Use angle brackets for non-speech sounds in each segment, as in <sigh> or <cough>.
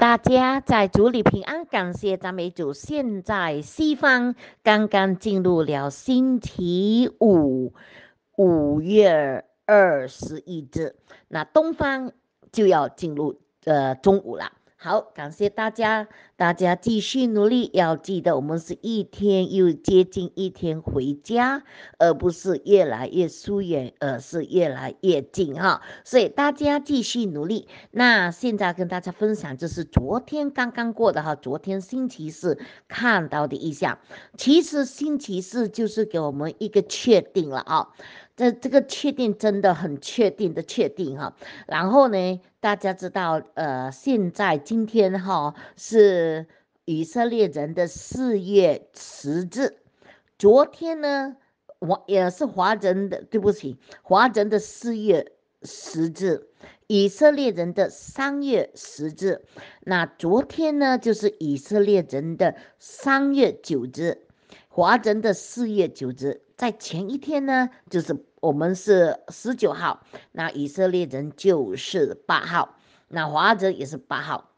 大家在主里平安，感谢赞美主。现在西方刚刚进入了星期五，五月二十一日，那东方就要进入呃中午了。好，感谢大家，大家继续努力。要记得，我们是一天又接近一天回家，而不是越来越疏远，而是越来越近哈。所以大家继续努力。那现在跟大家分享，就是昨天刚刚过的哈，昨天星期四看到的一下，其实星期四就是给我们一个确定了啊。这这个确定真的很确定的确定哈，然后呢，大家知道，呃，现在今天哈是以色列人的四月十日，昨天呢，我也是华人的，对不起，华人的四月十日，以色列人的三月十日，那昨天呢就是以色列人的三月九日，华人的四月九日。在前一天呢，就是我们是十九号，那以色列人就是八号，那华人也是八号，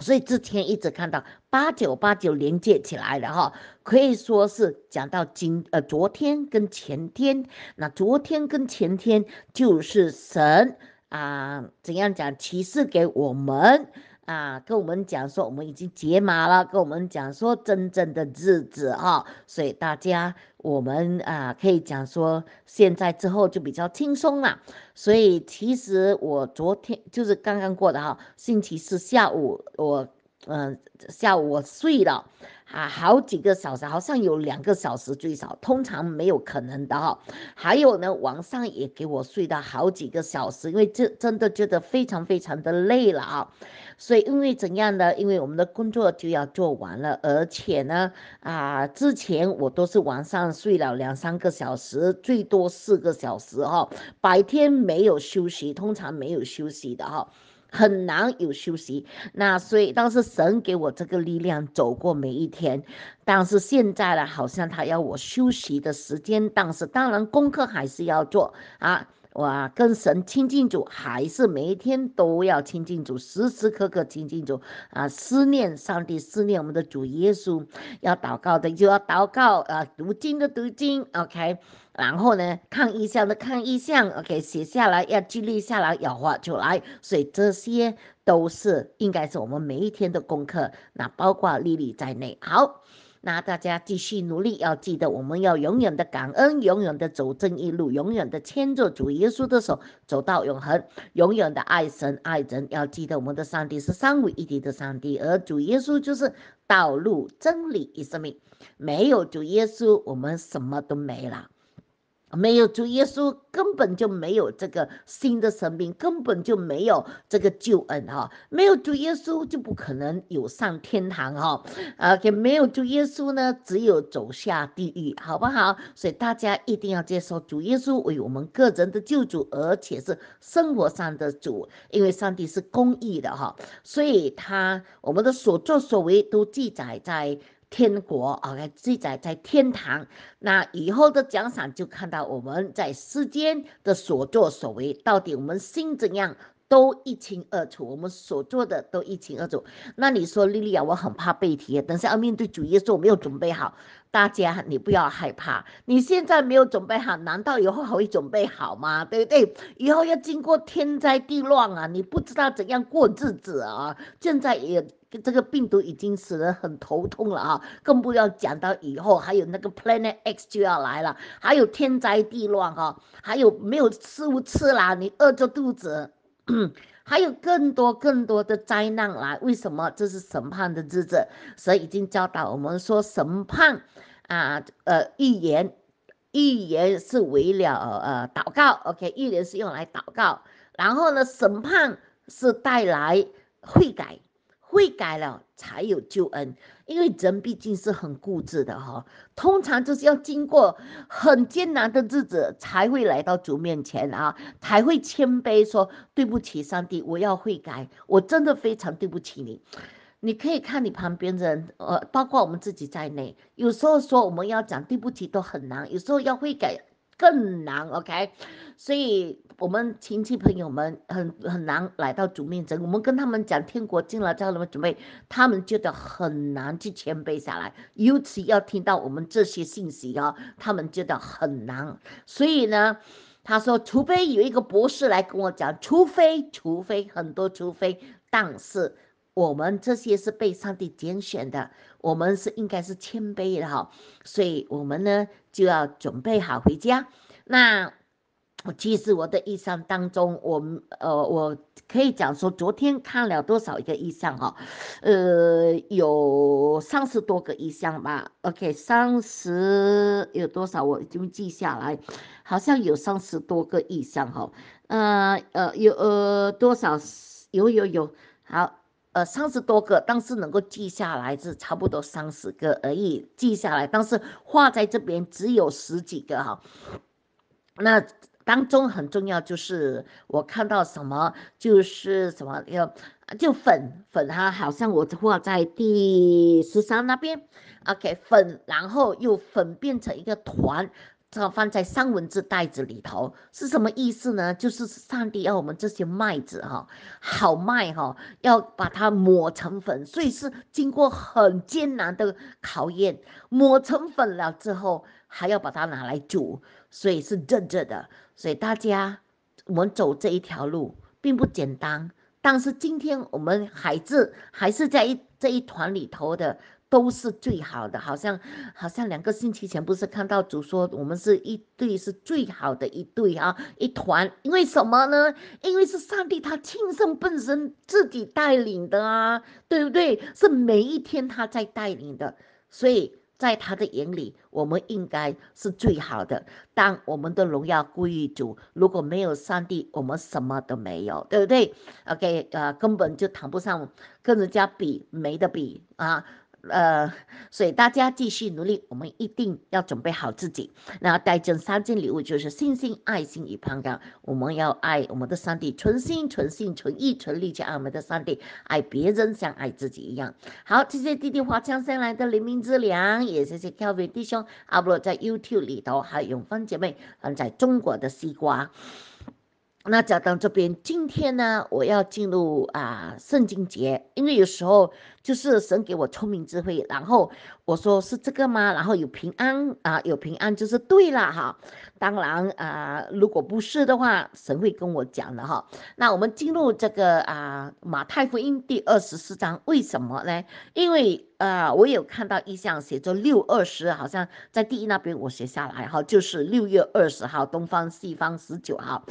所以之前一直看到八九八九连接起来的哈，可以说是讲到今呃昨天跟前天，那昨天跟前天就是神啊怎样讲启示给我们。啊，跟我们讲说我们已经解码了，跟我们讲说真正的日子哈，所以大家我们啊可以讲说现在之后就比较轻松了。所以其实我昨天就是刚刚过的哈，星期四下午我嗯下午我睡了啊好几个小时，好像有两个小时最少，通常没有可能的哈。还有呢晚上也给我睡到好几个小时，因为这真的觉得非常非常的累了啊。所以，因为怎样的？因为我们的工作就要做完了，而且呢，啊，之前我都是晚上睡了两三个小时，最多四个小时哈，白天没有休息，通常没有休息的哈，很难有休息。那所以，当时神给我这个力量，走过每一天。但是现在呢，好像他要我休息的时间，但是当然功课还是要做啊。我跟神亲近主，还是每一天都要亲近主，时时刻刻亲近主啊！思念上帝，思念我们的主耶稣，要祷告的就要祷告，啊，读经的读经，OK。然后呢，看意向的看意向，OK。写下来要记录下来，要画出来，所以这些都是应该是我们每一天的功课，那包括丽丽在内，好。那大家继续努力，要记得，我们要永远的感恩，永远的走正义路，永远的牵着主耶稣的手，走到永恒。永远的爱神、爱人，要记得我们的上帝是三位一体的上帝，而主耶稣就是道路、真理、与生命。没有主耶稣，我们什么都没了。没有主耶稣，根本就没有这个新的生命，根本就没有这个救恩哈。没有主耶稣，就不可能有上天堂哈。而且没有主耶稣呢，只有走下地狱，好不好？所以大家一定要接受主耶稣为我们个人的救主，而且是生活上的主。因为上帝是公义的哈，所以他我们的所作所为都记载在。天国 o k 记载在天堂，那以后的奖赏就看到我们在世间的所作所为，到底我们心怎样，都一清二楚，我们所做的都一清二楚。那你说，莉莉啊，我很怕背题，等下要面对主耶稣，我没有准备好。大家你不要害怕，你现在没有准备好，难道以后还会准备好吗？对不对？以后要经过天灾地乱啊，你不知道怎样过日子啊，现在也。这个病毒已经使人很头痛了啊，更不要讲到以后还有那个 Planet X 就要来了，还有天灾地乱哈，还有没有食物吃啦？你饿着肚子，还有更多更多的灾难来。为什么？这是审判的日子，神已经教导我们说审判啊，呃，预言，预言是为了呃祷告，OK，预言是用来祷告，然后呢，审判是带来悔改。会改了才有救恩，因为人毕竟是很固执的哈。通常就是要经过很艰难的日子才会来到主面前啊，才会谦卑说对不起，上帝，我要悔改，我真的非常对不起你。你可以看你旁边人，呃，包括我们自己在内，有时候说我们要讲对不起都很难，有时候要悔改更难。OK，所以。我们亲戚朋友们很很难来到主面前，我们跟他们讲天国近了，叫他们准备，他们觉得很难去谦卑下来，尤其要听到我们这些信息啊，他们觉得很难。所以呢，他说除非有一个博士来跟我讲，除非，除非很多，除非。但是我们这些是被上帝拣选的，我们是应该是谦卑的哈，所以我们呢就要准备好回家。那。其实我的意向当中，我们呃，我可以讲说，昨天看了多少一个意向哈，呃，有三十多个意向吧。OK，三十有多少我已经记下来，好像有三十多个意向哈。呃呃有呃多少有有有好呃三十多个，但是能够记下来是差不多三十个而已，记下来，但是画在这边只有十几个哈。那。当中很重要就是我看到什么就是什么要就粉粉哈，好像我画在第十三那边，OK 粉，然后又粉变成一个团，这放在三文治袋子里头是什么意思呢？就是上帝要我们这些麦子哈，好麦哈，要把它磨成粉，所以是经过很艰难的考验，磨成粉了之后还要把它拿来煮，所以是正正的。所以大家，我们走这一条路并不简单。但是今天我们孩子还是在一这一团里头的，都是最好的。好像好像两个星期前不是看到主说我们是一对是最好的一对啊，一团。因为什么呢？因为是上帝他亲身本身自己带领的啊，对不对？是每一天他在带领的，所以。在他的眼里，我们应该是最好的。但我们的荣耀归于主，如果没有上帝，我们什么都没有，对不对？OK，呃，根本就谈不上跟人家比，没得比啊。呃，所以大家继续努力，我们一定要准备好自己。那带进三件礼物就是信心、爱心与盼望。我们要爱我们的上帝，存心、存性、存意、存力去爱我们的上帝，爱别人像爱自己一样。好，谢谢弟弟华强带来的黎明之良，也谢谢 Kelvin 弟兄阿布在 YouTube 里头有永芳姐妹嗯，在中国的西瓜。那讲到这边今天呢，我要进入啊圣经节，因为有时候。就是神给我聪明智慧，然后我说是这个吗？然后有平安啊，有平安就是对了哈。当然啊，如果不是的话，神会跟我讲的哈。那我们进入这个啊马太福音第二十四章，为什么呢？因为啊，我有看到一项写着六二十，好像在第一那边我写下来哈，就是六月二十号，东方西方十九号。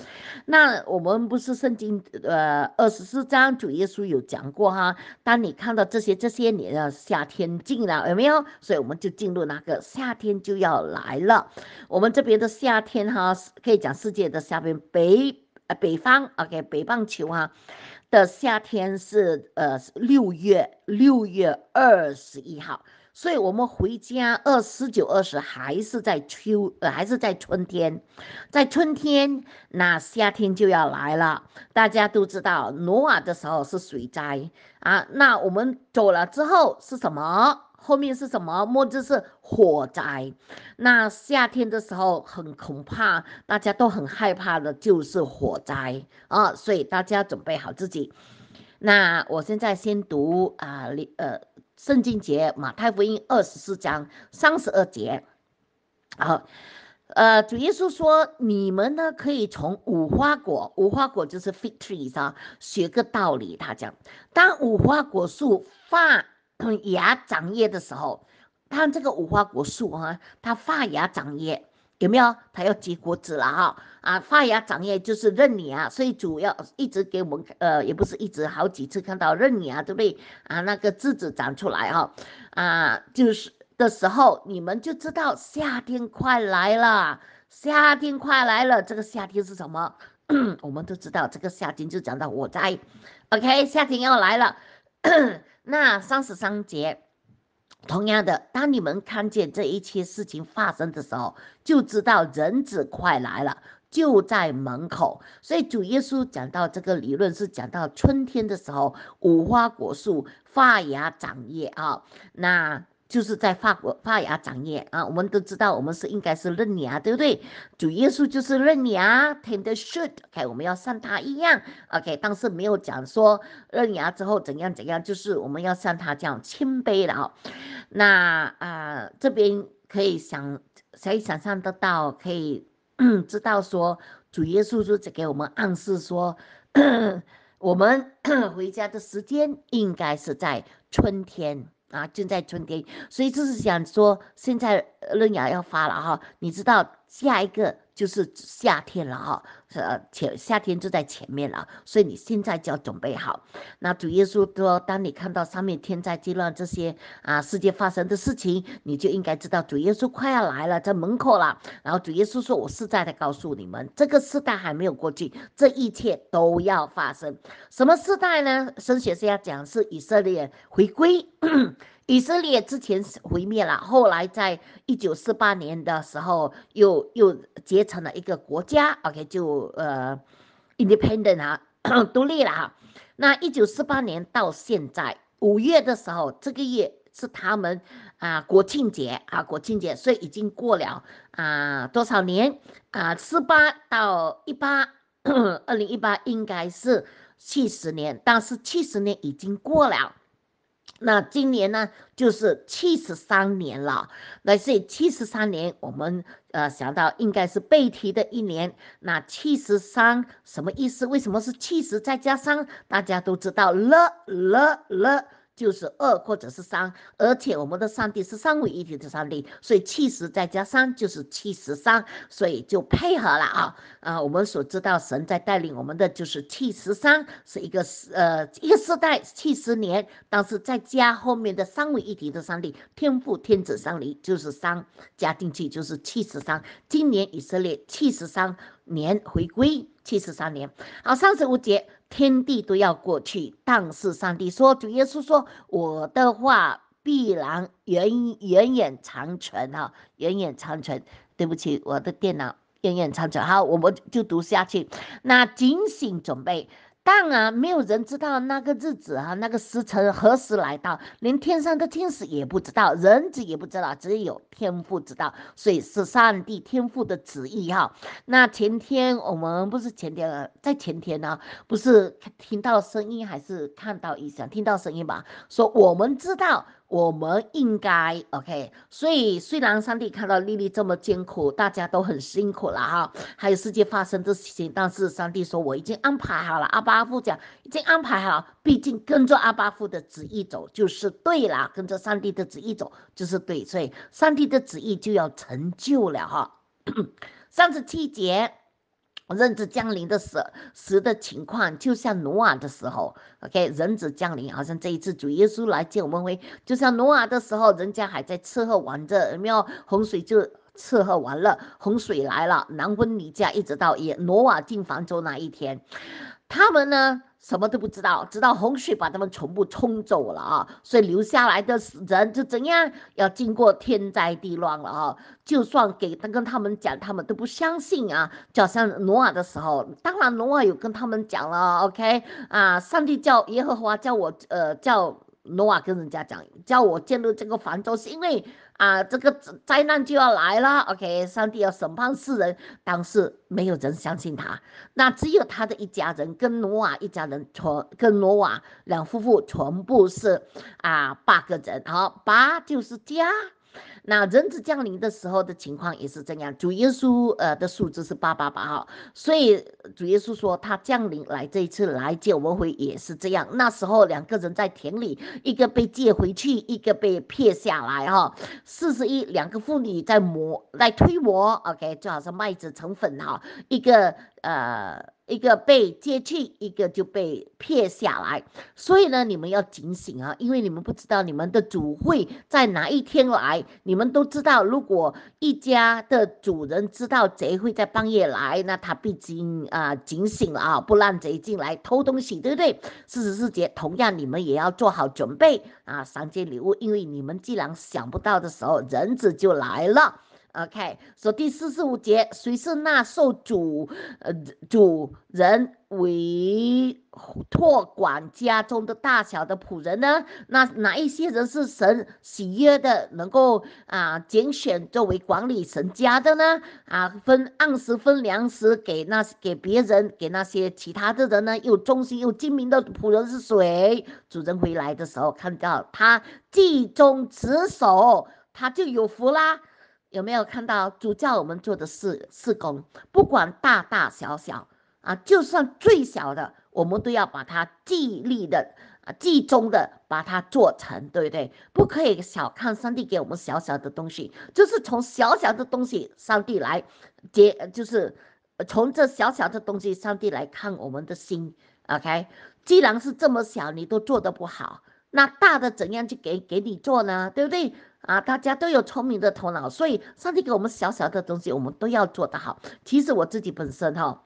那我们不是圣经呃二十四章主耶稣有讲过哈，当你看到这。这些这些年啊，夏天进了有没有？所以我们就进入那个夏天就要来了。我们这边的夏天哈，可以讲世界的下边北呃北方 OK 北半球哈的夏天是呃六月六月二十一号。所以我们回家二十九、二十还是在秋，还是在春天，在春天，那夏天就要来了。大家都知道，努瓦的时候是水灾啊，那我们走了之后是什么？后面是什么？末日是火灾。那夏天的时候，很恐怕大家都很害怕的就是火灾啊，所以大家准备好自己。那我现在先读啊，你呃。圣经节《马太福音》二十四章三十二节，好，呃，主耶稣说：“你们呢，可以从无花果，无花果就是 fig trees 学个道理。”他讲，当无花果树发芽长叶的时候，当这个无花果树啊，它发芽长叶。有没有他要结果子了哈？啊，发芽长叶就是认你啊，所以主要一直给我们呃，也不是一直好几次看到认你啊，对不对？啊，那个枝子长出来哈，啊，就是的时候你们就知道夏天快来了，夏天快来了，这个夏天是什么？<clears throat> 我们都知道这个夏天就讲到火灾，OK，夏天要来了，<clears throat> 那三十三节。同样的，当你们看见这一切事情发生的时候，就知道人子快来了，就在门口。所以主耶稣讲到这个理论，是讲到春天的时候，五花果树发芽长叶啊，那。就是在发发芽长叶啊，我们都知道，我们是应该是嫩芽，对不对？主耶稣就是嫩芽，天的 s h o u l o k 我们要像他一样，OK，但是没有讲说嫩芽之后怎样怎样，就是我们要像他这样谦卑了。那啊，这边可以想，可以想象得到，可以 <clears throat> 知道说，主耶稣就给我们暗示说，<coughs> 我们 <coughs> 回家的时间应该是在春天。啊，正在春天，所以就是想说，现在嫩芽要发了哈，你知道下一个就是夏天了哈。是，且夏天就在前面了，所以你现在就要准备好。那主耶稣说，当你看到上面天灾地乱这些啊，世界发生的事情，你就应该知道主耶稣快要来了，在门口了。然后主耶稣说：“我是在的告诉你们，这个时代还没有过去，这一切都要发生。什么时代呢？神学家讲是以色列回归。<clears throat> 以色列之前毁灭了，后来在一九四八年的时候又又结成了一个国家。OK，就。呃，independent 啊，独立了哈。那一九四八年到现在，五月的时候，这个月是他们啊国庆节啊国庆节，所以已经过了啊多少年啊？四八到一八，二零一八应该是七十年，但是七十年已经过了。那今年呢，就是七十三年了。那这七十三年，我们呃想到应该是背题的一年。那七十三什么意思？为什么是七十再加上？大家都知道了了了。就是二或者是三，而且我们的上帝是三位一体的上帝，所以七十再加三就是七十三，所以就配合了啊啊！我们所知道神在带领我们的就是七十三是一个呃一个世代七十年，但是再加后面的三位一体的上帝天赋天子上帝就是三加进去就是七十三。今年以色列七十三年回归，七十三年。好，三十五节。天地都要过去，但是上帝说：“主耶稣说，我的话必然远远远长存啊，远远长存。”对不起，我的电脑远远长存。好，我们就读下去。那警醒准备。当然，没有人知道那个日子啊，那个时辰何时来到，连天上的天使也不知道，人子也不知道，只有天父知道。所以是上帝天父的旨意哈。那前天我们不是前天在前天呢，不是听到声音还是看到异象？听到声音吧，说我们知道。我们应该 OK，所以虽然上帝看到丽丽这么艰苦，大家都很辛苦了哈，还有世界发生这事情，但是上帝说我已经安排好了。阿巴阿父讲已经安排好毕竟跟着阿巴阿父的旨意走就是对了，跟着上帝的旨意走就是对，所以上帝的旨意就要成就了哈。<coughs> 三十七节。人子降临的时时的情况，就像挪亚的时候，OK，人子降临，好像这一次主耶稣来见我们，会就像挪亚的时候，人家还在吃喝玩乐，没有洪水就吃喝玩乐，洪水来了，男婚女嫁，一直到耶挪亚进房州那一天，他们呢？什么都不知道，直到洪水把他们全部冲走了啊，所以留下来的人就怎样，要经过天灾地乱了啊。就算给他跟他们讲，他们都不相信啊。好上挪亚的时候，当然挪亚有跟他们讲了，OK 啊，上帝叫耶和华叫我，呃，叫挪亚跟人家讲，叫我进入这个方舟，是因为。啊，这个灾难就要来了。OK，上帝要审判世人，但是没有人相信他。那只有他的一家人，跟挪瓦一家人，全跟挪瓦两夫妇全部是啊八个人，好八就是家。那人子降临的时候的情况也是这样，主耶稣呃的数字是八八八哈，所以主耶稣说他降临来这一次来接我们回也是这样，那时候两个人在田里，一个被借回去，一个被骗下来哈。四十一两个妇女在磨在推磨，OK，最好是麦子成粉哈，一个呃。一个被接去，一个就被撇下来，所以呢，你们要警醒啊，因为你们不知道你们的主会在哪一天来。你们都知道，如果一家的主人知道贼会在半夜来，那他必经啊警醒啊，不让贼进来偷东西，对不对？四十四节，同样你们也要做好准备啊，三件礼物，因为你们既然想不到的时候，人子就来了。OK，以第四十五节，谁是那受主呃主人委托管家中的大小的仆人呢？那哪一些人是神喜悦的，能够啊拣选作为管理神家的呢？啊，分按时分粮食给那给别人，给那些其他的人呢？又忠心又精明的仆人是谁？主人回来的时候看到他尽忠职守，他就有福啦。有没有看到主教我们做的是事工？不管大大小小啊，就算最小的，我们都要把它尽力的、啊，集中的把它做成，对不对？不可以小看上帝给我们小小的东西，就是从小小的东西，上帝来接，就是从这小小的东西，上帝来看我们的心。OK，既然是这么小，你都做得不好。那大的怎样去给给你做呢？对不对啊？大家都有聪明的头脑，所以上帝给我们小小的东西，我们都要做得好。其实我自己本身哈，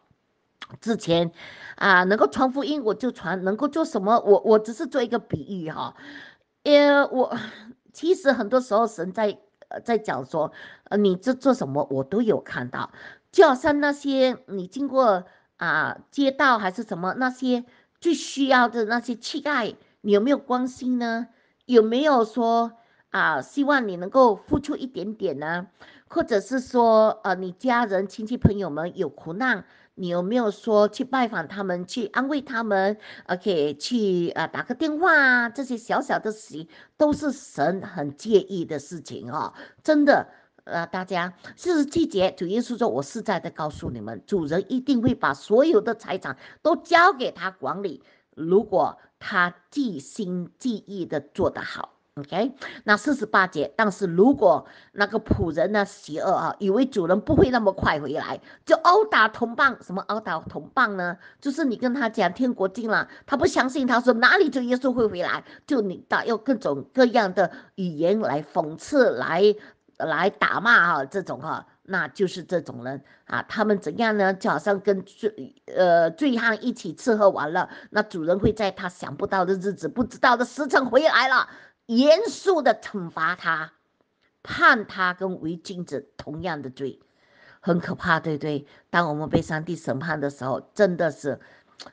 之前啊能够传福音，我就传；能够做什么，我我只是做一个比喻哈。呃，我其实很多时候神在在讲说，呃，你这做什么，我都有看到，就好像那些你经过啊街道还是什么那些最需要的那些乞丐。你有没有关心呢？有没有说啊？希望你能够付出一点点呢？或者是说，呃，你家人、亲戚、朋友们有苦难，你有没有说去拜访他们、去安慰他们，o k 去啊，打个电话啊？这些小小的事情都是神很介意的事情哦。真的，呃，大家四十七节主耶稣说：“我实在的告诉你们，主人一定会把所有的财产都交给他管理。”如果他尽心尽意的做得好，OK。那四十八节，但是如果那个仆人呢，邪恶啊，以为主人不会那么快回来，就殴打同伴，什么殴打同伴呢？就是你跟他讲天国近了，他不相信，他说哪里就耶稣会回来，就你打用各种各样的语言来讽刺，来来打骂啊，这种哈。那就是这种人啊，他们怎样呢？就好像跟醉，呃，醉汉一起吃喝玩乐，那主人会在他想不到的日子、不知道的时辰回来了，严肃的惩罚他，判他跟违禁者同样的罪，很可怕，对不对？当我们被上帝审判的时候，真的是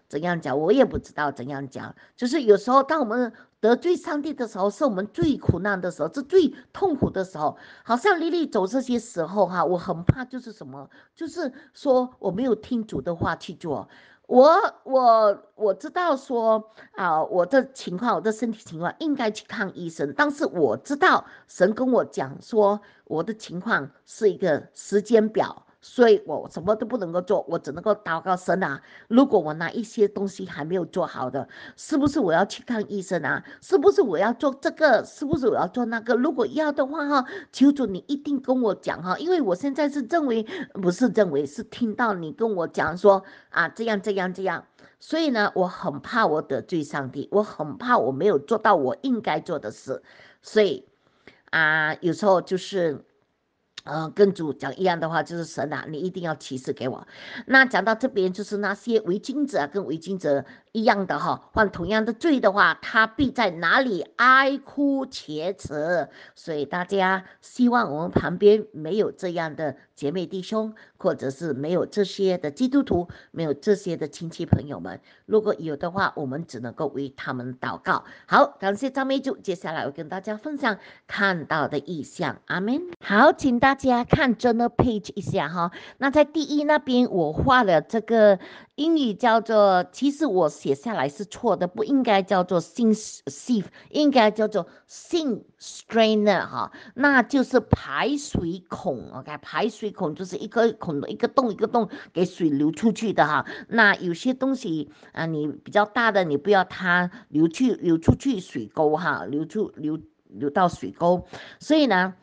怎样讲，我也不知道怎样讲，就是有时候当我们。得罪上帝的时候，是我们最苦难的时候，这最痛苦的时候。好像丽丽走这些时候，哈，我很怕，就是什么，就是说我没有听主的话去做。我我我知道说啊，我的情况，我的身体情况应该去看医生，但是我知道神跟我讲说，我的情况是一个时间表。所以我什么都不能够做，我只能够祷告神啊。如果我拿一些东西还没有做好的，是不是我要去看医生啊？是不是我要做这个？是不是我要做那个？如果要的话哈，求主你一定跟我讲哈，因为我现在是认为不是认为是听到你跟我讲说啊这样这样这样，所以呢，我很怕我得罪上帝，我很怕我没有做到我应该做的事，所以啊，有时候就是。嗯，跟主讲一样的话，就是神啊，你一定要启示给我。那讲到这边，就是那些伪君子啊，跟伪君子。一样的哈，犯同样的罪的话，他必在哪里哀哭切齿。所以大家希望我们旁边没有这样的姐妹弟兄，或者是没有这些的基督徒，没有这些的亲戚朋友们。如果有的话，我们只能够为他们祷告。好，感谢赞美主。接下来我跟大家分享看到的意象。阿门。好，请大家看 journal page 一下哈。那在第一那边，我画了这个。英语叫做，其实我写下来是错的，不应该叫做 sink sieve，应该叫做 sink strainer 哈，那就是排水孔。OK，排水孔就是一个孔，一个洞，一个洞给水流出去的哈。那有些东西啊，你比较大的，你不要它流去流出去水沟哈，流出流流到水沟，所以呢。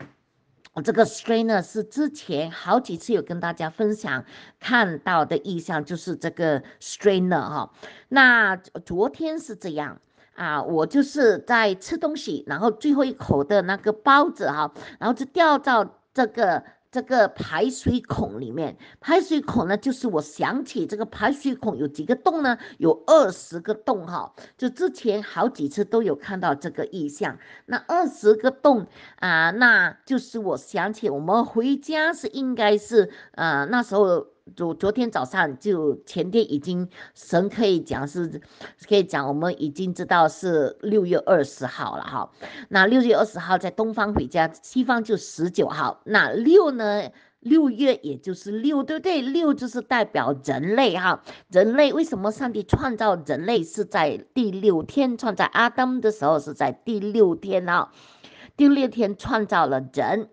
我这个 strainer 是之前好几次有跟大家分享看到的意象，就是这个 strainer 哈。那昨天是这样啊，我就是在吃东西，然后最后一口的那个包子哈，然后就掉到这个。这个排水孔里面，排水孔呢，就是我想起这个排水孔有几个洞呢？有二十个洞哈，就之前好几次都有看到这个意象。那二十个洞啊，那就是我想起我们回家是应该是，呃，那时候。昨昨天早上就前天已经神可以讲是，可以讲我们已经知道是六月二十号了哈。那六月二十号在东方回家，西方就十九号。那六呢？六月也就是六，对不对？六就是代表人类哈。人类为什么上帝创造人类是在第六天？创造阿当的时候是在第六天啊。第六天创造了人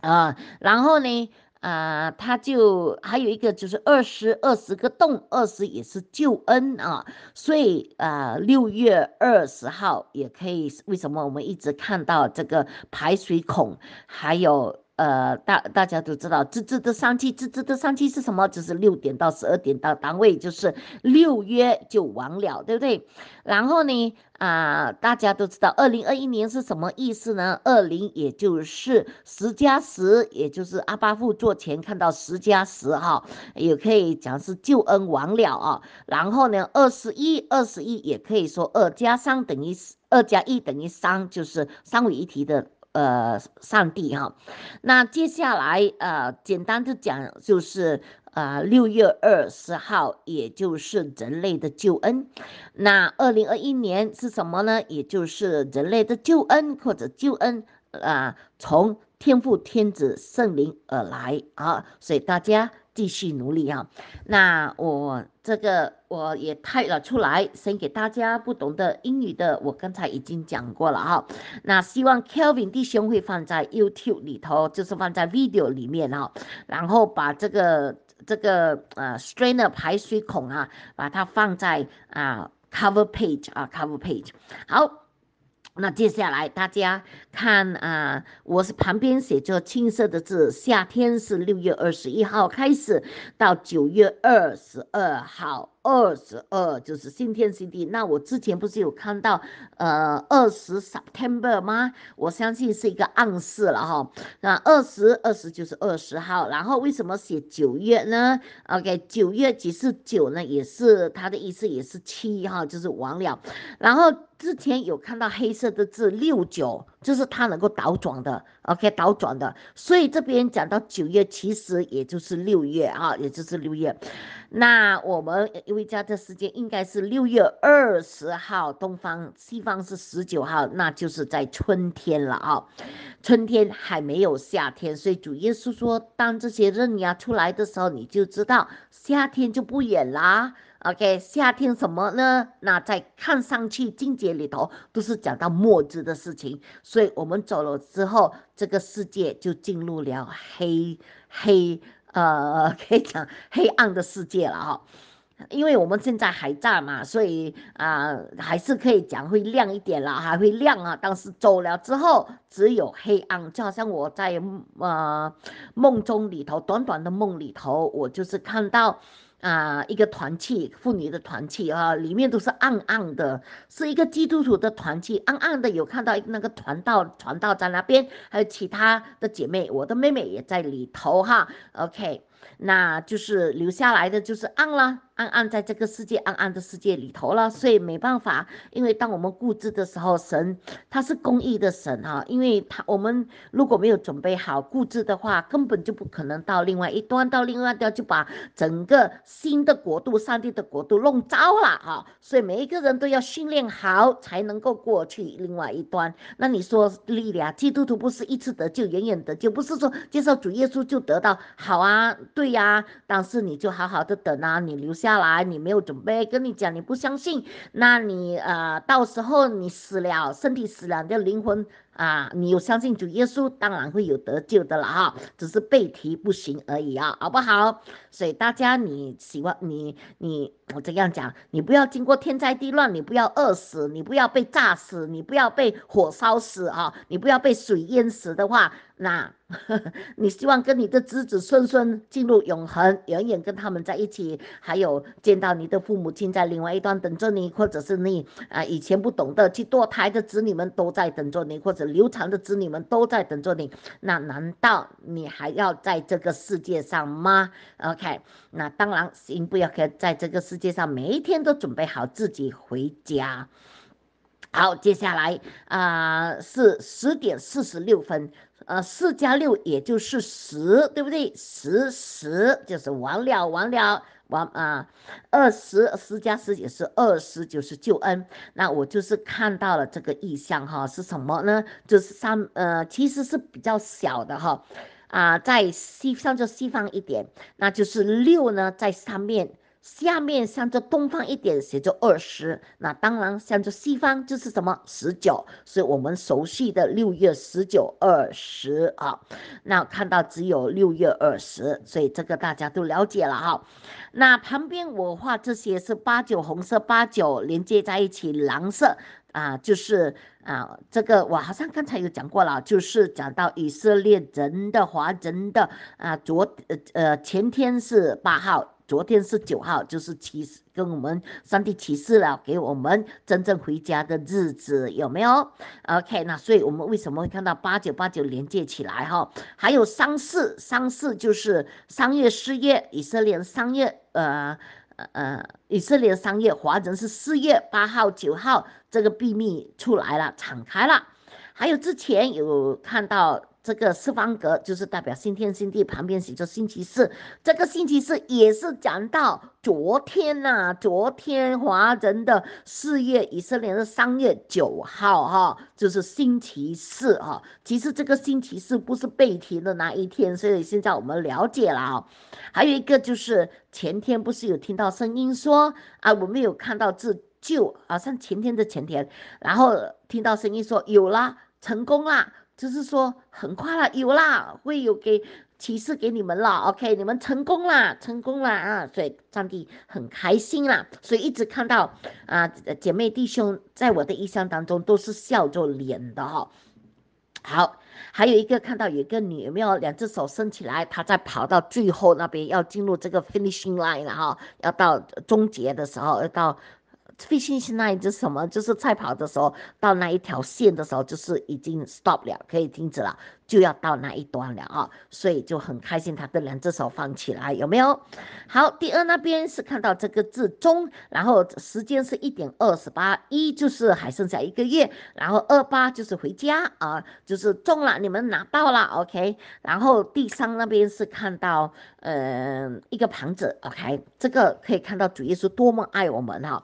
啊，然后呢？啊，他就还有一个就是二十二十个洞，二十也是救恩啊，所以啊，六月二十号也可以。为什么我们一直看到这个排水孔，还有？呃，大大家都知道，滋滋的三期，滋滋的三期是什么？就是六点到十二点到单位，就是六月就完了，对不对？然后呢，啊，大家都知道，二零二一年是什么意思呢？二零也就是十加十，也就是阿巴富做前看到十加十哈，也可以讲是救恩完了啊。然后呢，二十一，二十一也可以说二加三等于二加一等于三，就是三位一体的。呃，上帝哈，那接下来呃，简单的讲就是呃，六月二十号，也就是人类的救恩。那二零二一年是什么呢？也就是人类的救恩或者救恩啊，从天父天子圣灵而来啊，所以大家。继续努力啊。那我这个我也太了出来，先给大家不懂的英语的，我刚才已经讲过了哈。那希望 Kelvin 弟兄会放在 YouTube 里头，就是放在 video 里面哈，然后把这个这个呃 strainer 排水孔啊，把它放在啊 cover page 啊 cover page。好。那接下来大家看啊，我是旁边写着青色的字，夏天是六月二十一号开始到九月二十二号。二十二就是新天新地，那我之前不是有看到，呃，二十 September 吗？我相信是一个暗示了哈。那二十二十就是二十号，然后为什么写九月呢？OK，九月几是九呢，也是它的意思，也是七号，就是完了。然后之前有看到黑色的字六九，就是它能够倒转的，OK，倒转的。所以这边讲到九月，其实也就是六月啊，也就是六月。那我们。回家的时间应该是六月二十号，东方西方是十九号，那就是在春天了啊。春天还没有夏天，所以主耶稣说，当这些嫩芽出来的时候，你就知道夏天就不远啦。OK，夏天什么呢？那在看上去境界里头都是讲到末日的事情，所以我们走了之后，这个世界就进入了黑黑呃，<laughs> 可以讲黑暗的世界了啊。因为我们现在还在嘛，所以啊，还是可以讲会亮一点了，还会亮啊。但是走了之后，只有黑暗，就好像我在呃梦中里头，短短的梦里头，我就是看到啊一个团契，妇女的团契啊，里面都是暗暗的，是一个基督徒的团契，暗暗的。有看到那个传道，传道在那边，还有其他的姐妹，我的妹妹也在里头哈。OK，那就是留下来的就是暗了。暗暗在这个世界，暗暗的世界里头了，所以没办法。因为当我们固执的时候，神他是公义的神啊，因为他我们如果没有准备好固执的话，根本就不可能到另外一端，到另外端就把整个新的国度、上帝的国度弄糟了啊。所以每一个人都要训练好，才能够过去另外一端。那你说，莉莉基督徒不是一次得救，远远得救，不是说接受主耶稣就得到好啊？对呀，但是你就好好的等啊，你留下。下来，你没有准备，跟你讲，你不相信，那你呃，到时候你死了，身体死了，你的灵魂啊，你有相信主耶稣，当然会有得救的了哈，只是背题不行而已啊，好不好？所以大家你喜欢你你我这样讲，你不要经过天灾地乱，你不要饿死，你不要被炸死，你不要被火烧死啊，你不要被水淹死的话。那，<laughs> 你希望跟你的子子孙孙进入永恒，永远跟他们在一起，还有见到你的父母亲在另外一端等着你，或者是你啊以前不懂得去堕胎的子女们都在等着你，或者流产的子女们都在等着你，那难道你还要在这个世界上吗？OK，那当然，先不要开在这个世界上，每一天都准备好自己回家。好，接下来啊是十点四十六分，呃，四加六也就是十，对不对？十十就是完了完了完啊，二十十加十也是二十，就是救恩。那我就是看到了这个意象哈，是什么呢？就是三呃，其实是比较小的哈，啊，在西上就西方一点，那就是六呢在上面。下面向着东方一点写着二十，那当然向着西方就是什么十九，所以我们熟悉的六月十九二十啊，那看到只有六月二十，所以这个大家都了解了哈。那旁边我画这些是八九红色，八九连接在一起蓝色啊，就是啊这个我好像刚才有讲过了，就是讲到以色列人的华人的啊昨呃呃前天是八号。昨天是九号，就是启士跟我们上帝启示了，给我们真正回家的日子有没有？OK，那所以我们为什么会看到八九八九连接起来哈？还有三四三四就是三月四月以色列三月呃呃以色列三月华人是四月八号九号这个秘密出来了，敞开了。还有之前有看到这个四方格，就是代表新天新地，旁边写着星期四。这个星期四也是讲到昨天呐，昨天华人的四月，以色列的三月九号哈，就是星期四哈。其实这个星期四不是被提的那一天，所以现在我们了解了啊。还有一个就是前天不是有听到声音说啊，我没有看到字，就好像前天的前天，然后听到声音说有了。成功啦！就是说很快了，有啦，会有给提示给你们了。OK，你们成功啦，成功啦啊！所以张帝很开心啦，所以一直看到啊，姐妹弟兄在我的印象当中都是笑着脸的哈。好，还有一个看到有一个女，没有两只手伸起来，她在跑到最后那边要进入这个 finishing line 了哈，要到终结的时候，要到。飞心现那一只什么，就是赛跑的时候到那一条线的时候，就是已经 stop 了，可以停止了，就要到那一端了啊，所以就很开心，他的两只手放起来，有没有？好，第二那边是看到这个字中，然后时间是一点二十八，一就是还剩下一个月，然后二八就是回家啊，就是中了，你们拿到了，OK。然后第三那边是看到嗯一个盘子，OK，这个可以看到主耶稣多么爱我们哈。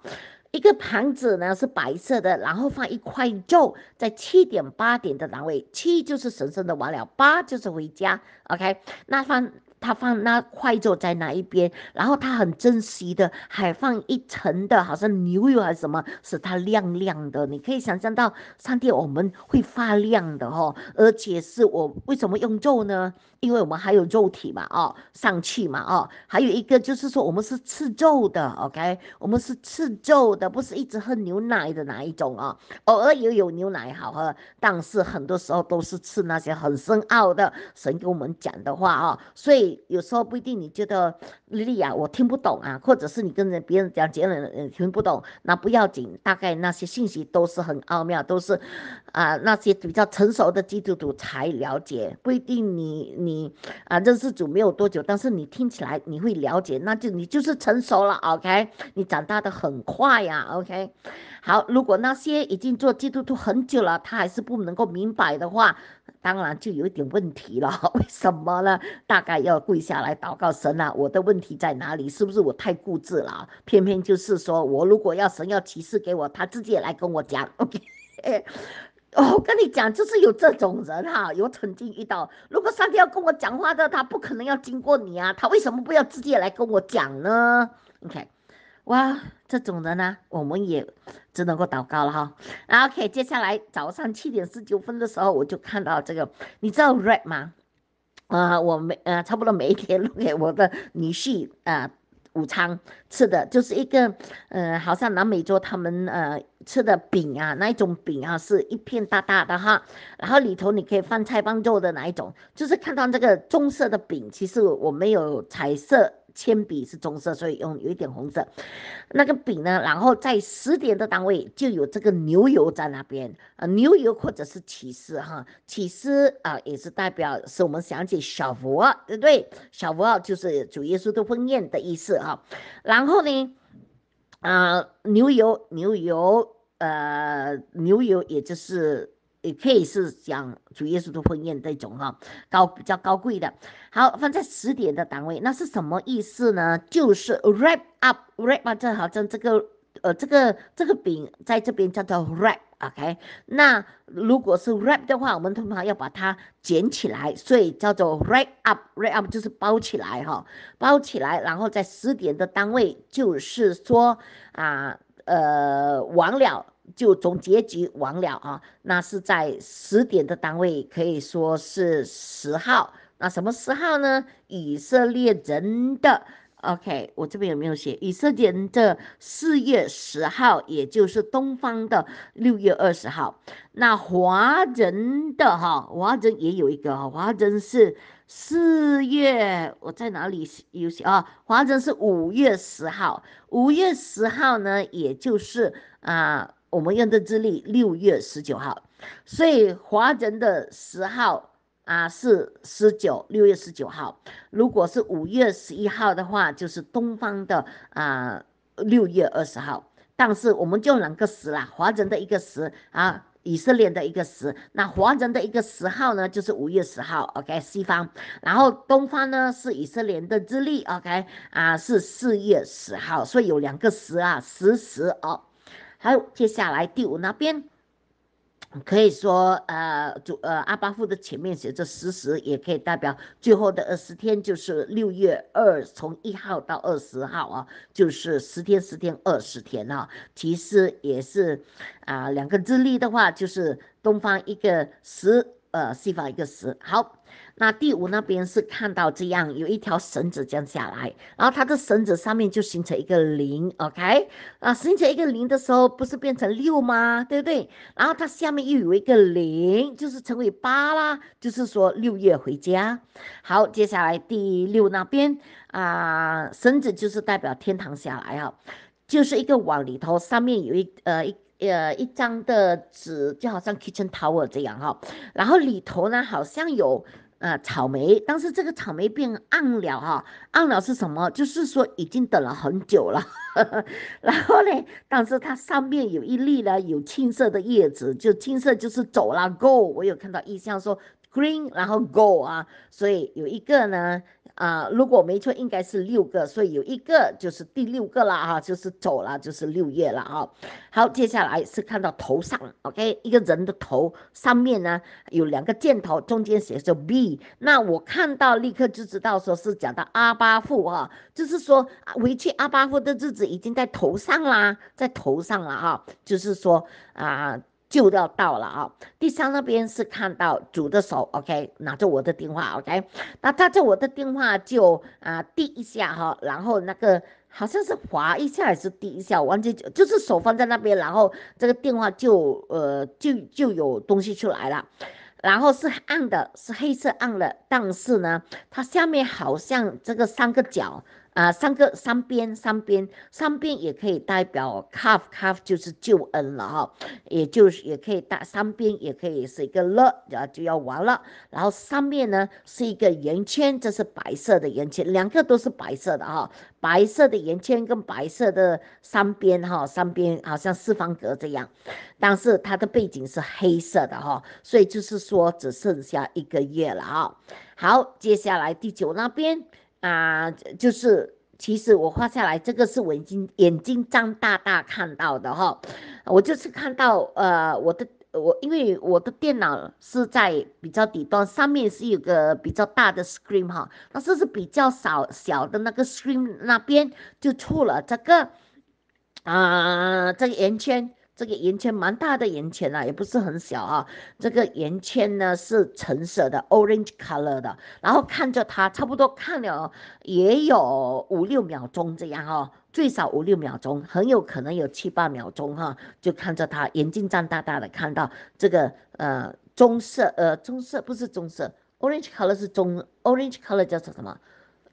一个盘子呢是白色的，然后放一块肉，在七点八点的档位，七就是神圣的完了，八就是回家，OK，那放。他放那块肉在哪一边？然后他很珍惜的，还放一层的，好像牛油还是什么，使它亮亮的。你可以想象到，上帝我们会发亮的哦，而且是我为什么用肉呢？因为我们还有肉体嘛，哦，上去嘛，哦，还有一个就是说我们是吃肉的，OK？我们是吃肉的，不是一直喝牛奶的哪一种啊？偶尔也有牛奶好喝，但是很多时候都是吃那些很深奥的神给我们讲的话啊，所以。有时候不一定你觉得莉莉啊，我听不懂啊，或者是你跟别人讲别人听不懂，那不要紧，大概那些信息都是很奥妙，都是啊那些比较成熟的基督徒才了解，不一定你你啊认识主没有多久，但是你听起来你会了解，那就你就是成熟了，OK，你长大的很快呀，OK，好，如果那些已经做基督徒很久了，他还是不能够明白的话。当然就有一点问题了，<laughs> 为什么呢？大概要跪下来祷告神啊，我的问题在哪里？是不是我太固执了？偏偏就是说我如果要神要启示给我，他自己也来跟我讲。<laughs> OK，我跟你讲，就是有这种人哈，有曾经遇到。如果上帝要跟我讲话的，他不可能要经过你啊，他为什么不要直接来跟我讲呢？OK。哇，这种人呢，我们也只能够祷告了哈。OK，接下来早上七点十九分的时候，我就看到这个，你知道 Red 吗？啊，我每呃差不多每一天录给我的女婿啊，午餐吃的，就是一个呃，好像南美洲他们呃吃的饼啊，那一种饼啊，是一片大大的哈，然后里头你可以放菜放肉的那一种，就是看到这个棕色的饼，其实我没有彩色。铅笔是棕色，所以用有一点红色。那个笔呢？然后在十点的单位就有这个牛油在那边呃，牛油或者是起司哈，起司啊也是代表是我们想起小佛，对不对？小佛就是主耶稣的婚宴的意思哈。然后呢，啊，牛油，牛油，呃，牛油也就是。也可以是讲主耶稣的婚宴这种哈，高比较高贵的。好，放在十点的单位，那是什么意思呢？就是 wrap up，wrap up，正好像这个呃，这个这个饼在这边叫做 wrap，OK。那如果是 wrap 的话，我们通常要把它捡起来，所以叫做 wrap up，wrap up 就是包起来哈，包起来，然后在十点的单位就是说啊，呃，完了。就总结局完了啊，那是在十点的单位，可以说是十号。那什么十号呢？以色列人的 OK，我这边有没有写？以色列人的四月十号，也就是东方的六月二十号。那华人的哈，华人也有一个，华人是四月，我在哪里有写啊？华人是五月十号，五月十号呢，也就是啊。我们用的日历六月十九号，所以华人的十号啊是十九，六月十九号。如果是五月十一号的话，就是东方的啊六月二十号。但是我们就两个十啦，华人的一个十啊，以色列的一个十。那华人的一个十号呢，就是五月十号。OK，西方，然后东方呢是以色列的日历。OK 啊，是四月十号，所以有两个十啊，十十哦。还有接下来第五那边，可以说呃，主呃阿巴夫的前面写着十十，也可以代表最后的二十天，就是六月二从一号到二十号啊，就是十天十天二十天啊。其实也是啊，两个日历的话，就是东方一个十。呃，西方一个十，好。那第五那边是看到这样，有一条绳子降下来，然后它的绳子上面就形成一个零，OK？啊，形成一个零的时候，不是变成六吗？对不对？然后它下面又有一个零，就是成为八啦，就是说六月回家。好，接下来第六那边啊，绳子就是代表天堂下来啊。就是一个网里头，上面有一呃一。呃，一张的纸就好像 k i t c h e n Tower 这样哈，然后里头呢好像有呃草莓，但是这个草莓变暗了哈，暗了是什么？就是说已经等了很久了，<laughs> 然后呢，但是它上面有一粒呢有青色的叶子，就青色就是走了 Go，我有看到意向说 Green，然后 Go 啊，所以有一个呢。啊，如果没错，应该是六个，所以有一个就是第六个了哈，就是走了，就是六月了哈。好，接下来是看到头上，OK，一个人的头上面呢有两个箭头，中间写着 B，那我看到立刻就知道说是讲到阿巴富哈，就是说回去阿巴富的日子已经在头上啦，在头上了哈，就是说啊。就要到了啊！第三那边是看到主的手，OK，拿着我的电话，OK。那他在我的电话就啊滴一下哈，然后那个好像是滑一下还是滴一下，完全就是手放在那边，然后这个电话就呃就就有东西出来了，然后是暗的，是黑色暗的，但是呢，它下面好像这个三个角。啊，三个三边，三边，三边也可以代表 calf calf 就是救恩了哈，也就是也可以大三边，也可以是一个了，然后就要完了。然后上面呢是一个圆圈，这是白色的圆圈，两个都是白色的哈，白色的圆圈跟白色的三边哈，三边好像四方格这样，但是它的背景是黑色的哈，所以就是说只剩下一个月了哈。好，接下来第九那边。啊，就是其实我画下来这个是我已经眼睛张大大看到的哈，我就是看到呃我的我因为我的电脑是在比较底端，上面是有个比较大的 screen 哈，但是是比较少小的那个 screen 那边就错了这个，啊这个圆圈。这个圆圈蛮大的圆圈啊，也不是很小啊。这个圆圈呢是橙色的，orange color 的。然后看着它，差不多看了也有五六秒钟这样哦，最少五六秒钟，很有可能有七八秒钟哈。就看着它，眼睛睁大大的，看到这个呃棕色呃棕色不是棕色，orange color 是棕，orange color 叫做什么？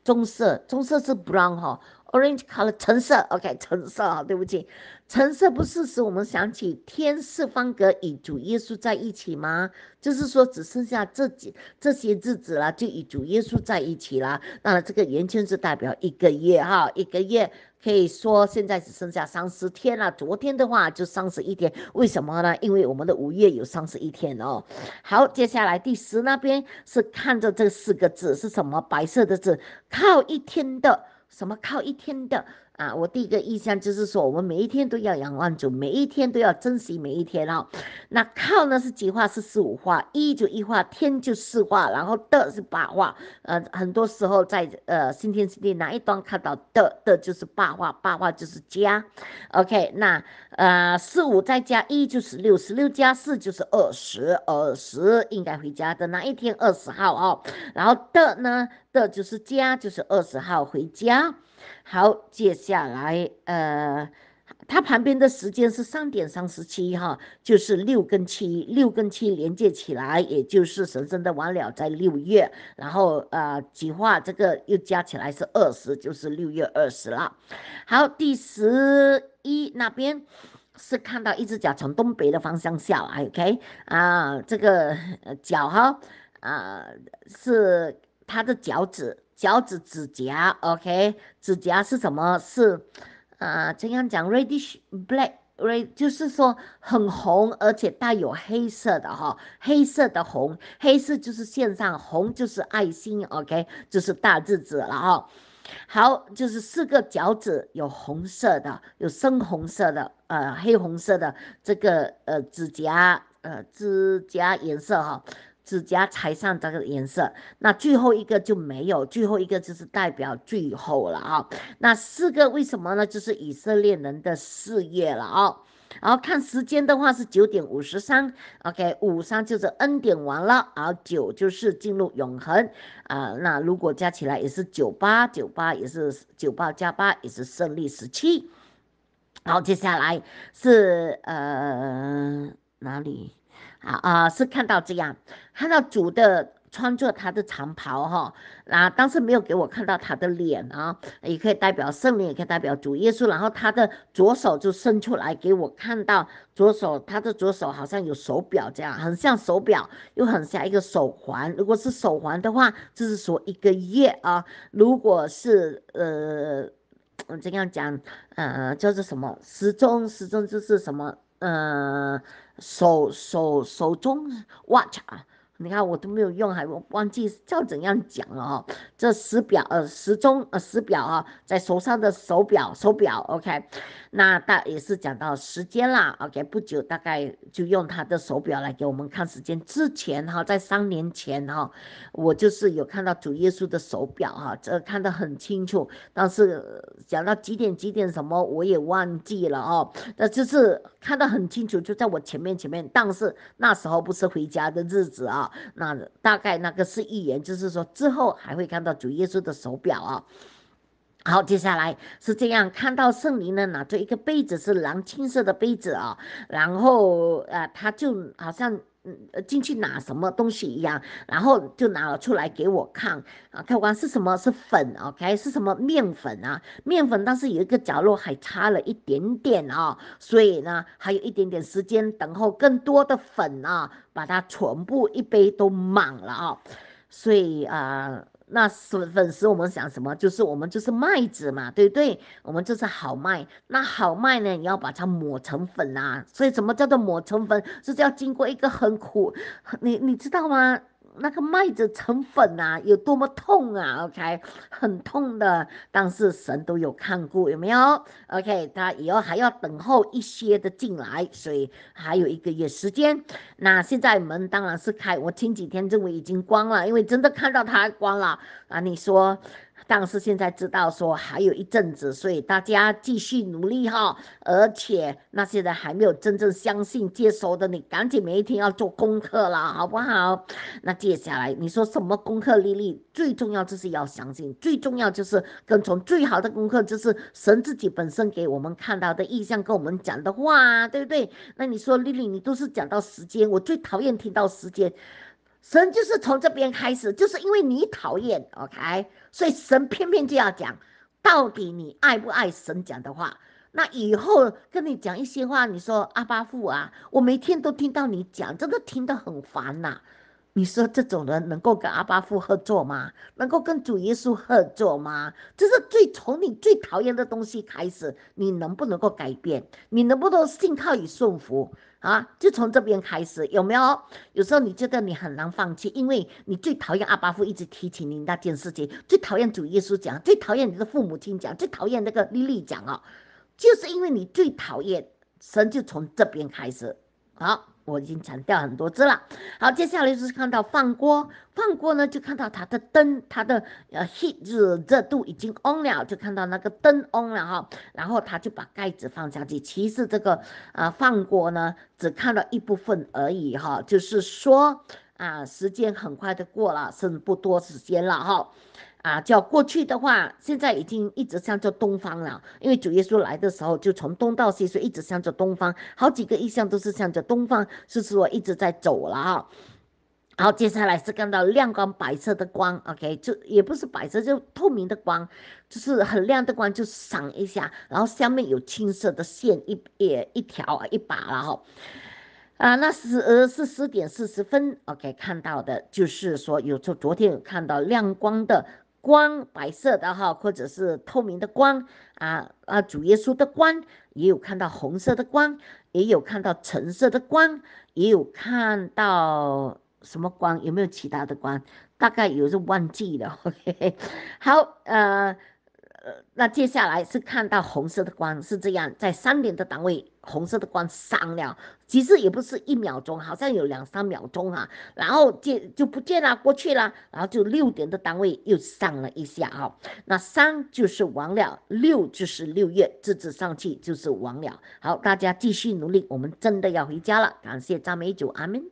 棕色，棕色是 brown 哈。Orange color 橙色，OK，橙色啊，对不起，橙色不是使我们想起天四方格与主耶稣在一起吗？就是说只剩下这几这些日子了，就与主耶稣在一起了。那这个圆圈是代表一个月哈，一个月可以说现在只剩下三十天了。昨天的话就三十一天，为什么呢？因为我们的五月有三十一天哦。好，接下来第十那边是看着这四个字是什么？白色的字，靠一天的。什么靠一天的？啊，我第一个意向就是说，我们每一天都要仰望主，每一天都要珍惜每一天哦。那靠呢是几画？是四五画，一就一画，天就四画，然后的是八画。呃，很多时候在呃新天地哪一端看到的的，就是八画，八画就是家。OK，那呃四五再加一就是六，十六加四就是二十，二十应该回家的那一天二十号哦。然后的呢，的就是家，就是二十号回家。好，接下来呃，它旁边的时间是三点三十七哈，就是六跟七，六跟七连接起来，也就是神圣的完了在六月，然后呃，几画这个又加起来是二十，就是六月二十了。好，第十一那边是看到一只脚从东北的方向下来，OK 啊，这个脚哈啊是它的脚趾。脚趾指甲，OK，指甲是什么？是，啊，怎样讲，redish black red，就是说很红，而且带有黑色的哈，黑色的红，黑色就是线上，红就是爱心，OK，就是大日子了哈。好，就是四个脚趾有红色的，有深红色的，呃，黑红色的，这个呃指甲，呃指甲颜色哈。指甲踩上这个颜色，那最后一个就没有，最后一个就是代表最后了啊。那四个为什么呢？就是以色列人的事业了啊。然后看时间的话是九点五十三，OK，五三就是恩典完了，然后九就是进入永恒啊。那如果加起来也是九八九八，也是九八加八也是胜利十七。好，接下来是呃哪里？啊啊，是看到这样，看到主的穿着他的长袍哈，那当时没有给我看到他的脸啊，也可以代表圣灵，也可以代表主耶稣。然后他的左手就伸出来给我看到，左手他的左手好像有手表这样，很像手表，又很像一个手环。如果是手环的话，就是说一个月啊；如果是呃，我这样讲，呃，叫做什么时钟？时钟就是什么？嗯，手手手中 watch 啊，你看我都没有用，还我忘记叫怎样讲了哈，这时表呃时钟呃时表啊，在手上的手表手表，OK。那大也是讲到时间了，OK，不久大概就用他的手表来给我们看时间。之前哈，在三年前哈，我就是有看到主耶稣的手表哈，这看得很清楚。但是讲到几点几点什么，我也忘记了哦。那就是看得很清楚，就在我前面前面。但是那时候不是回家的日子啊，那大概那个是预言，就是说之后还会看到主耶稣的手表啊。好，接下来是这样，看到圣灵呢，拿着一个杯子，是蓝青色的杯子啊，然后呃，他就好像嗯进去拿什么东西一样，然后就拿了出来给我看啊，看我是什么，是粉，OK，是什么面粉啊？面粉，但是有一个角落还差了一点点啊，所以呢，还有一点点时间，等候更多的粉啊，把它全部一杯都满了啊，所以啊。那粉粉丝，我们想什么？就是我们就是麦子嘛，对不对？我们就是好麦。那好麦呢？你要把它磨成粉啊！所以，什么叫做磨成粉？是要经过一个很苦，你你知道吗？那个麦子成粉啊，有多么痛啊？OK，很痛的，但是神都有看过，有没有？OK，他以后还要等候一些的进来，所以还有一个月时间。那现在门当然是开，我前几天认为已经关了，因为真的看到它关了啊。你说？但是现在知道说还有一阵子，所以大家继续努力哈。而且那些人还没有真正相信接收的，你赶紧每一天要做功课了，好不好？那接下来你说什么功课？丽丽，最重要就是要相信，最重要就是跟从。最好的功课就是神自己本身给我们看到的意象，跟我们讲的话，对不对？那你说丽丽，你都是讲到时间，我最讨厌听到时间。神就是从这边开始，就是因为你讨厌，OK，所以神偏偏就要讲，到底你爱不爱神讲的话？那以后跟你讲一些话，你说阿巴富啊，我每天都听到你讲，真的听得很烦呐。你说这种人能够跟阿巴富合作吗？能够跟主耶稣合作吗？这是最从你最讨厌的东西开始，你能不能够改变？你能不能信靠与顺服？啊，就从这边开始，有没有？有时候你觉得你很难放弃，因为你最讨厌阿巴夫一直提起你那件事情，最讨厌主耶稣讲，最讨厌你的父母亲讲，最讨厌那个莉莉讲啊，就是因为你最讨厌神，就从这边开始，好。我已经强调很多次了，好，接下来就是看到放锅，放锅呢，就看到它的灯，它的呃 heat 热热度已经 on 了，就看到那个灯 on 了哈，然后他就把盖子放下去。其实这个啊放锅呢，只看到一部分而已哈，就是说啊时间很快的过了，剩不多时间了哈。啊，叫过去的话，现在已经一直向着东方了，因为主耶稣来的时候就从东到西，所以一直向着东方。好几个意象都是向着东方，是说一直在走了哈。好，接下来是看到亮光白色的光，OK，就也不是白色，就透明的光，就是很亮的光，就闪一下，然后下面有青色的线一也一条一把了哈。啊，那是呃是十点四十分，OK，看到的就是说有就昨天有看到亮光的。光白色的哈，或者是透明的光啊啊！主耶稣的光，也有看到红色的光，也有看到橙色的光，也有看到什么光？有没有其他的光？大概有是忘记了。<laughs> 好，呃，那接下来是看到红色的光，是这样，在三点的档位。红色的光闪了，其实也不是一秒钟，好像有两三秒钟哈，然后就就不见了，过去了，然后就六点的单位又上了一下啊，那三就是完了，六就是六月，这次上去就是完了。好，大家继续努力，我们真的要回家了。感谢赞美主，阿门。